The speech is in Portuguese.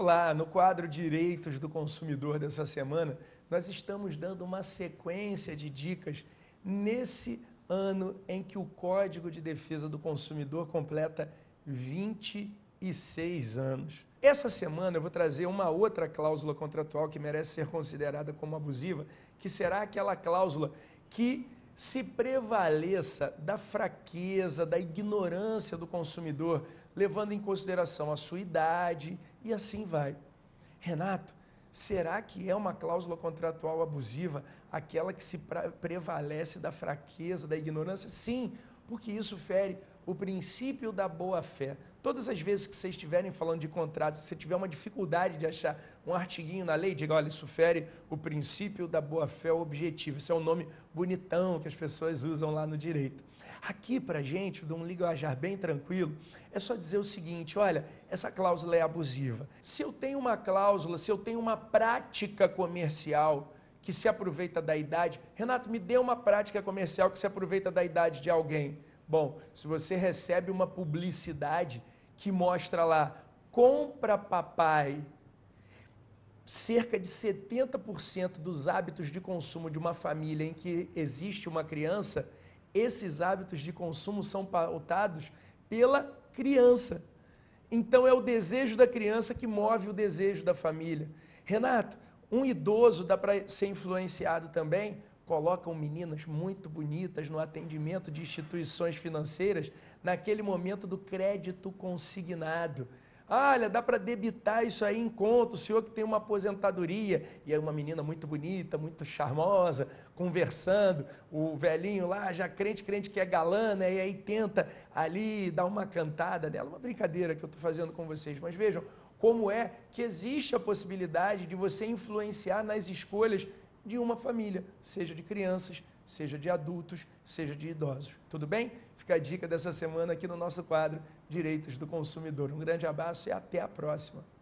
Olá, no quadro Direitos do Consumidor dessa semana, nós estamos dando uma sequência de dicas nesse ano em que o Código de Defesa do Consumidor completa 26 anos. Essa semana eu vou trazer uma outra cláusula contratual que merece ser considerada como abusiva, que será aquela cláusula que se prevaleça da fraqueza, da ignorância do consumidor, levando em consideração a sua idade e assim vai. Renato, será que é uma cláusula contratual abusiva aquela que se prevalece da fraqueza, da ignorância? Sim, porque isso fere o princípio da boa-fé. Todas as vezes que vocês estiverem falando de contratos, se você tiver uma dificuldade de achar um artiguinho na lei, diga, olha, isso fere o princípio da boa-fé objetiva. Isso é um nome bonitão que as pessoas usam lá no direito. Aqui para gente, de um linguajar bem tranquilo, é só dizer o seguinte: olha, essa cláusula é abusiva. Se eu tenho uma cláusula, se eu tenho uma prática comercial que se aproveita da idade, Renato, me dê uma prática comercial que se aproveita da idade de alguém. Bom, se você recebe uma publicidade que mostra lá, compra papai, cerca de 70% dos hábitos de consumo de uma família em que existe uma criança, esses hábitos de consumo são pautados pela criança. Então é o desejo da criança que move o desejo da família. Renato, um idoso dá para ser influenciado também colocam meninas muito bonitas no atendimento de instituições financeiras naquele momento do crédito consignado. Olha, dá para debitar isso aí em conta, o senhor que tem uma aposentadoria. E é uma menina muito bonita, muito charmosa, conversando, o velhinho lá, já crente, crente que é galã, né? E aí tenta ali dar uma cantada nela. Uma brincadeira que eu estou fazendo com vocês, mas vejam como é que existe a possibilidade de você influenciar nas escolhas de uma família, seja de crianças, seja de adultos, seja de idosos. Tudo bem? Fica a dica dessa semana aqui no nosso quadro Direitos do Consumidor. Um grande abraço e até a próxima.